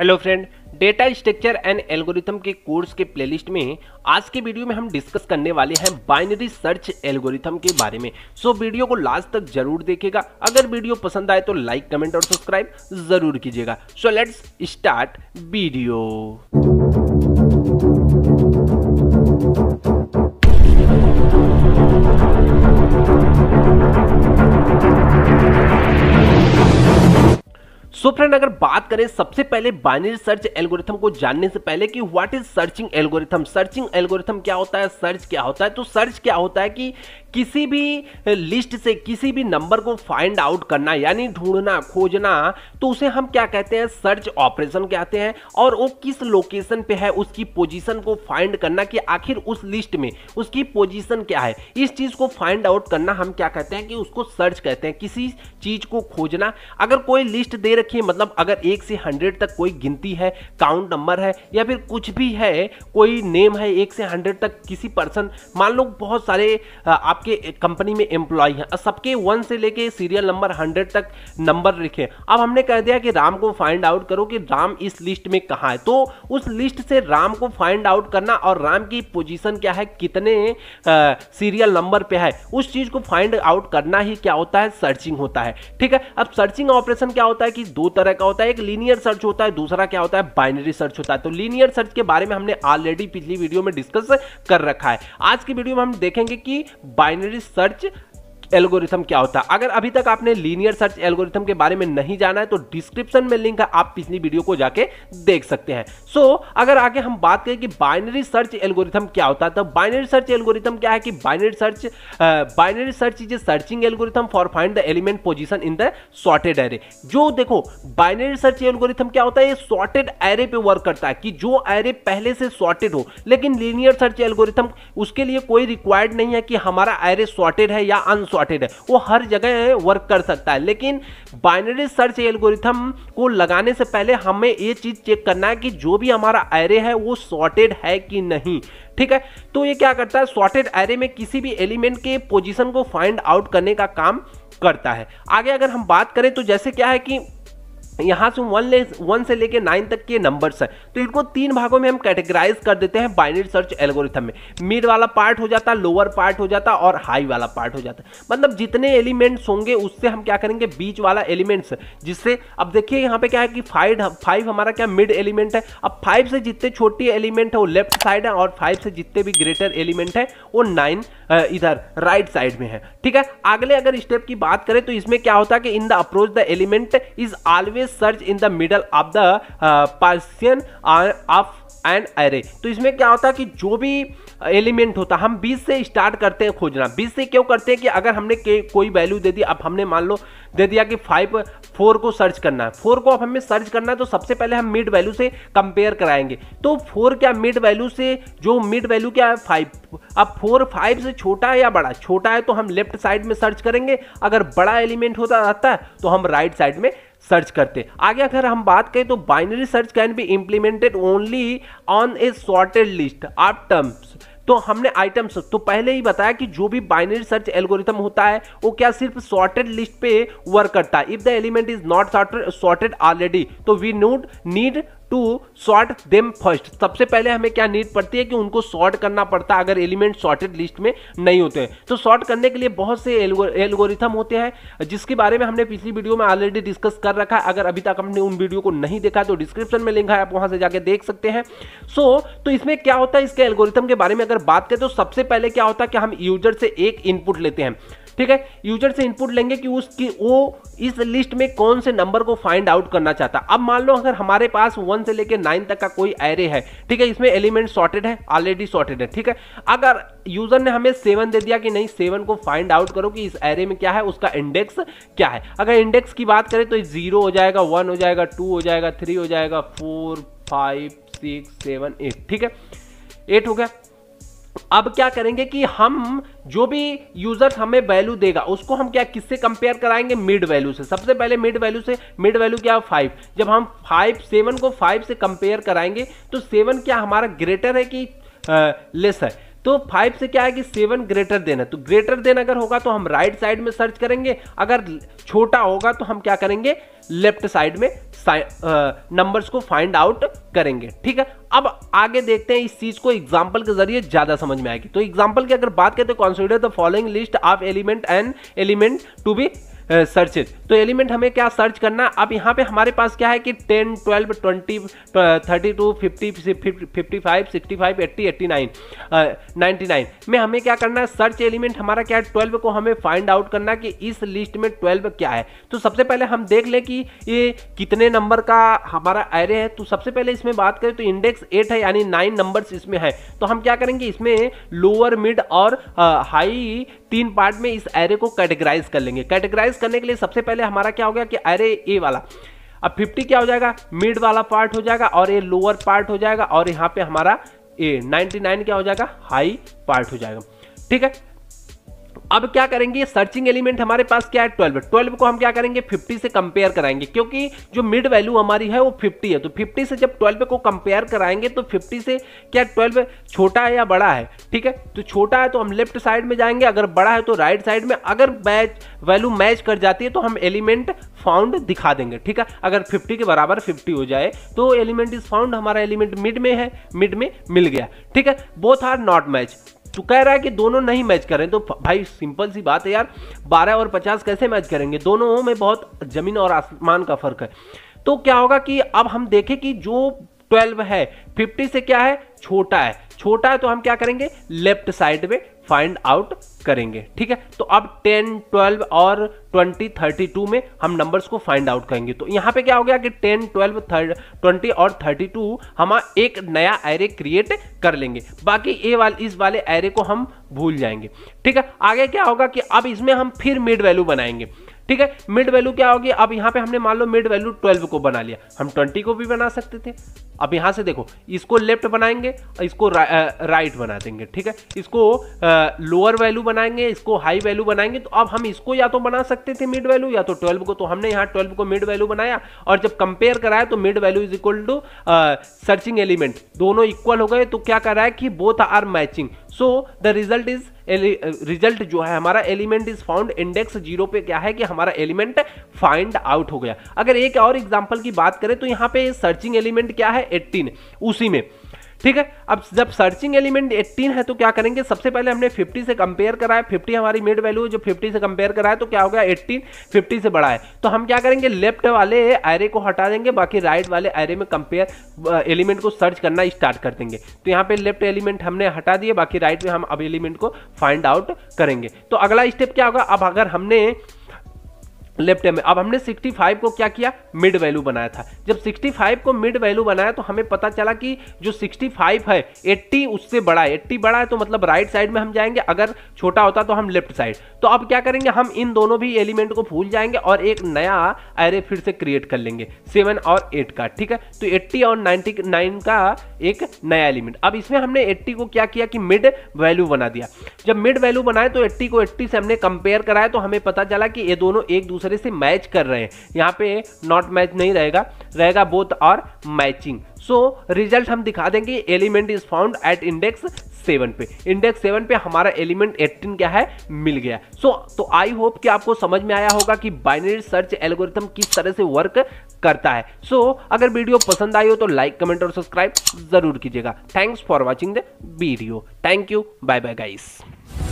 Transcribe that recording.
hello friend data structure and algorithm के course के playlist में आज के वीडियो में हम डिस्कस करने वाले हैं बाइनरी सर्च एल्गोरिथम के बारे में सो so, वीडियो को लास्ट तक जरूर देखेगा अगर वीडियो पसंद आए तो लाइक कमेंट और सब्सक्राइब जरूर कीजिएगा so let's start video so friend अगर बात करें सबसे पहले बाइनरी सर्च एल्गोरिथम को जानने से पहले कि what is searching algorithm searching algorithm क्या होता है सर्च क्या होता है तो सर्च क्या होता है कि किसी भी लिस्ट से किसी भी नंबर को फाइंड आउट करना यानी ढूंढना खोजना तो उसे हम क्या कहते हैं सर्च ऑपरेशन कहते हैं और वो किस लोकेशन पे है उसकी पोजीशन को फाइंड करना कि आखिर उस लिस्ट में उसकी पोजीशन क्या है इस चीज़ को फाइंड आउट करना हम क्या कहते हैं कि उसको सर्च कहते हैं किसी चीज़ को खोजना अगर कोई लिस्ट दे रखी है मतलब अगर एक से हंड्रेड तक कोई गिनती है काउंट नंबर है या फिर कुछ भी है कोई नेम है एक से हंड्रेड तक किसी पर्सन मान लो बहुत सारे आप आपके कंपनी में एम्प्लॉय हैं और सबके वन से लेके सीरियल नंबर हंड्रेड तक नंबर लिखे अब हमने कह दिया कि राम को फाइंड आउट करो कि राम इस लिस्ट में कहाँ है तो उस लिस्ट से राम को फाइंड आउट करना और राम की पोजीशन क्या है कितने सीरियल नंबर पे है उस चीज़ को फाइंड आउट करना ही क्या होता है सर्चिंग होता है ठीक है अब सर्चिंग ऑपरेशन क्या होता है कि दो तरह का होता है एक लीनियर सर्च होता है दूसरा क्या होता है बाइनरी सर्च होता है तो लीनियर सर्च के बारे में हमने ऑलरेडी पिछली वीडियो में डिस्कस कर रखा है आज की वीडियो में हम देखेंगे कि बाइनरी बाइनरी सर्च एल्गोरिथम क्या होता है अगर अभी तक आपने लीनियर सर्च एल्गोरिथम के बारे में नहीं जाना है तो डिस्क्रिप्शन में लिंक है आप पिछली वीडियो को जाके देख सकते हैं सो so, अगर आगे हम बात करें कि बाइनरी सर्च एल्गोरिथम क्या होता है तो बाइनरी सर्च एल्गोरिथम क्या है कि binary search binary search is a searching algorithm for find the element position in the sorted array जो देखो बाइनरी सर्च एल्गोरिथम क्या होता है ये सॉर्टेड एरे पे वर्क करता है कि जो एरे पहले से सॉर्टेड हो लेकिन लीनियर सर्च एल्गोरिथम उसके लिए कोई रिक्वायर्ड नहीं है कि हमारा एरे सॉर्टेड है या अनसॉर्टेड सॉर्टेड है वो हर जगह वर्क कर सकता है लेकिन बाइनरी सर्च एल्गोरिथम को लगाने से पहले हमें ये चीज़ चेक करना है कि जो भी हमारा एरे है वो सॉर्टेड है कि नहीं ठीक है तो ये क्या करता है सॉर्टेड एरे में किसी भी एलिमेंट के पोजिशन को फाइंड आउट करने का काम करता है आगे अगर हम बात करें तो जैसे क्या है कि यहाँ से वन ले वन से लेके नाइन तक के नंबर्स हैं तो इनको तीन भागों में हम कैटेगराइज कर देते हैं बाइनरी सर्च एल्गोरिथम में मिड वाला पार्ट हो जाता है लोअर पार्ट हो जाता और हाई वाला पार्ट हो जाता मतलब जितने एलिमेंट्स होंगे उससे हम क्या करेंगे बीच वाला एलिमेंट्स जिससे अब देखिए यहाँ पे क्या है कि फाइव फाइव हमारा क्या मिड एलिमेंट है अब फाइव से जितने छोटी एलिमेंट है वो लेफ्ट साइड है और फाइव से जितने भी ग्रेटर एलिमेंट है वो नाइन इधर राइट साइड में है ठीक है अगले अगर स्टेप की बात करें तो इसमें क्या होता है कि in the approach the element is always से search in the middle of the portion of and array तो इसमें क्या होता है कि जो भी एलिमेंट होता हम 20 से स्टार्ट करते हैं खोजना 20 से क्यों करते हैं कि अगर हमने कोई वैल्यू दे दी अब हमने मान लो दे दिया कि फाइव फोर को सर्च करना है फोर को अब हमें सर्च करना है तो सबसे पहले हम मिड वैल्यू से कंपेयर कराएंगे तो फोर क्या मिड वैल्यू से जो मिड वैल्यू क्या है फाइव अब फोर फाइव से छोटा है या बड़ा छोटा है तो हम लेफ्ट साइड में सर्च करेंगे अगर बड़ा एलिमेंट होता रहता है तो हम राइट साइड में सर्च करते आगे अगर हम बात करें तो binary search can be implemented only on a sorted list of terms तो हमने आइटम्स तो पहले ही बताया कि जो भी बाइनरी सर्च एल्गोरिथम होता है वो क्या सिर्फ सॉर्टेड लिस्ट पे वर्क करता है if the element is not sorted already तो we not need to sort them first सबसे पहले हमें क्या नीड पड़ती है कि उनको सॉर्ट करना पड़ता है अगर एलिमेंट सॉर्टेड लिस्ट में नहीं होते हैं तो सॉर्ट करने के लिए बहुत से एल्गोरिथम होते हैं जिसके बारे में हमने पिछली वीडियो में ऑलरेडी डिस्कस कर रखा है अगर अभी तक हमने उन वीडियो को नहीं देखा तो डिस्क्रिप्शन में लिंक है आप वहां से जाके देख सकते हैं सो so, तो इसमें क्या होता है इसके एल्गोरिथम के बारे में अगर बात करें तो सबसे पहले क्या होता है कि हम यूजर से एक इनपुट लेते हैं ठीक है यूजर से इनपुट लेंगे कि उसकी वो इस लिस्ट में कौन से नंबर को फाइंड आउट करना चाहता अब मान लो अगर हमारे पास वन से लेकर नाइन तक का कोई एरे है ठीक है इसमें एलिमेंट सॉर्टेड है ऑलरेडी सॉर्टेड है ठीक है अगर यूजर ने हमें सेवन दे दिया कि नहीं सेवन को फाइंड आउट करो कि इस एरे में क्या है उसका इंडेक्स क्या है अगर इंडेक्स की बात करें तो जीरो हो जाएगा वन हो जाएगा टू हो जाएगा थ्री हो जाएगा four five six seven eight ठीक है एट हो गया अब क्या करेंगे कि हम जो भी यूजर्स हमें वैल्यू देगा उसको हम क्या किससे कंपेयर कराएंगे मिड वैल्यू से सबसे पहले मिड वैल्यू से मिड वैल्यू क्या फाइव जब हम फाइव सेवन को फाइव से कंपेयर कराएंगे तो सेवन क्या हमारा ग्रेटर है कि लेस है तो फाइव से क्या है कि सेवन ग्रेटर देन है तो ग्रेटर देन अगर होगा तो हम राइट साइड में सर्च करेंगे अगर छोटा होगा तो हम क्या करेंगे लेफ्ट साइड में नंबर्स को फाइंड आउट करेंगे ठीक है अब आगे देखते हैं इस चीज को एग्जाम्पल के जरिए ज्यादा समझ में आएगी तो एग्जाम्पल की अगर बात करें तो consider the following list of element and element to be searches तो एलिमेंट हमें क्या सर्च करना अब यहाँ पे हमारे पास क्या है कि ten twelve twenty thirty two fifty fifty five sixty five eighty eighty nine ninety nine में हमें क्या करना है सर्च एलिमेंट हमारा क्या है ट्वेल्व को हमें फाइंड आउट करना कि इस लिस्ट में ट्वेल्व क्या है तो सबसे पहले हम देख लें कि ये कितने नंबर का हमारा एरे है तो सबसे पहले इसमें बात करें तो इंडेक्स एट है यानी नाइन नंबर्स इसमें है तो हम क्या करेंगे इसमें लोअर मिड और हाई तीन पार्ट में इस एरे को कैटेगराइज कर लेंगे कैटेगराइज करने के लिए सबसे पहले हमारा क्या हो गया कि एरे ए वाला अब 50 क्या हो जाएगा मिड वाला पार्ट हो जाएगा और ये लोअर पार्ट हो जाएगा और यहाँ पे हमारा ए 99 क्या हो जाएगा हाई पार्ट हो जाएगा ठीक है अब क्या करेंगे सर्चिंग एलिमेंट हमारे पास क्या है ट्वेल्व ट्वेल्व को हम क्या करेंगे फिफ्टी से कंपेयर कराएंगे क्योंकि जो मिड वैल्यू हमारी है वो फिफ्टी है तो फिफ्टी से जब ट्वेल्व को कंपेयर कराएंगे तो फिफ्टी से क्या ट्वेल्व छोटा है या बड़ा है ठीक है तो छोटा है तो हम लेफ्ट साइड में जाएंगे अगर बड़ा है तो राइट साइड में अगर मैच वैल्यू मैच कर जाती है तो हम एलिमेंट फाउंड दिखा देंगे ठीक है अगर फिफ्टी के बराबर फिफ्टी हो जाए तो एलिमेंट इज फाउंड हमारा एलिमेंट मिड में है मिड में मिल गया ठीक है बोथ आर नॉट मैच तो कह रहा है कि दोनों नहीं मैच करें तो भाई सिंपल सी बात है यार बारह और पचास कैसे मैच करेंगे दोनों में बहुत ज़मीन और आसमान का फ़र्क है तो क्या होगा कि अब हम देखें कि जो ट्वेल्व है फिफ्टी से क्या है छोटा है छोटा है तो हम क्या करेंगे लेफ्ट साइड में फाइंड आउट करेंगे ठीक है तो अब 10, 12 और 20, 32 में हम नंबर्स को फाइंड आउट करेंगे तो यहाँ पे क्या हो गया कि 10, 12, 30, 20 और 32 हम एक नया एरे क्रिएट कर लेंगे बाकी ए वाले इस वाले एरे को हम भूल जाएंगे ठीक है आगे क्या होगा कि अब इसमें हम फिर मिड वैल्यू बनाएंगे ठीक है मिड वैल्यू क्या होगी अब यहाँ पे हमने मान लो मिड वैल्यू 12 को बना लिया हम 20 को भी बना सकते थे अब यहाँ से देखो इसको लेफ्ट बनाएंगे इसको रा, राइट बना देंगे ठीक है इसको लोअर वैल्यू बनाएंगे इसको हाई वैल्यू बनाएंगे तो अब हम इसको या तो बना सकते थे मिड वैल्यू या तो 12 को तो हमने यहाँ 12 को मिड वैल्यू बनाया और जब कंपेयर कराया तो mid value is equal to searching element दोनों इक्वल हो गए तो क्या कर रहा है कि both are matching so the result is result जो है हमारा element is found index zero पे क्या है कि हमारा एलिमेंट फाइंड आउट हो गया अगर एक और एग्जाम्पल की बात करें तो यहाँ पे सर्चिंग एलिमेंट क्या है एट्टीन उसी में ठीक है अब जब सर्चिंग एलिमेंट 18 है तो क्या करेंगे सबसे पहले हमने 50 से कंपेयर कराया 50 हमारी मिड वैल्यू है जो 50 से कंपेयर कराया तो क्या हो गया 18 50 से बड़ा है तो हम क्या करेंगे लेफ्ट वाले एरे को हटा देंगे बाकी राइट वाले एरे में कंपेयर एलिमेंट को सर्च करना स्टार्ट कर देंगे तो यहाँ पे लेफ्ट एलिमेंट हमने हटा दिए बाकी राइट में हम अब एलिमेंट को फाइंड आउट करेंगे तो अगला स्टेप क्या होगा अब अगर हमने लेफ्ट में अब हमने 65 को क्या किया मिड वैल्यू बनाया था जब 65 को मिड वैल्यू बनाया तो हमें पता चला कि जो 65 है 80 उससे बड़ा है 80 बड़ा है तो मतलब राइट साइड में हम जाएंगे अगर छोटा होता तो हम लेफ्ट साइड तो अब क्या करेंगे हम इन दोनों भी एलिमेंट को भूल जाएंगे और एक नया एरे फिर से क्रिएट कर लेंगे सेवन और एट का ठीक है तो एट्टी और नाइन्टी नाइन का एक नया एलिमेंट अब इसमें हमने एट्टी को क्या किया कि मिड वैल्यू बना दिया जब मिड वैल्यू बनाए तो एट्टी को एट्टी से हमने कंपेयर कराया तो हमें पता चला कि ये दोनों एक दूसरे दूसरे से मैच कर रहे हैं यहाँ पे नॉट मैच नहीं रहेगा रहेगा बोथ और मैचिंग सो रिजल्ट हम दिखा देंगे element is found at index seven पे इंडेक्स सेवन पे हमारा एलिमेंट एट्टीन क्या है मिल गया सो so, तो आई होप कि आपको समझ में आया होगा कि बाइनरी सर्च एल्गोरिथम किस तरह से वर्क करता है सो so, अगर वीडियो पसंद आई हो तो लाइक कमेंट और सब्सक्राइब जरूर कीजिएगा thanks for watching the video thank you bye bye guys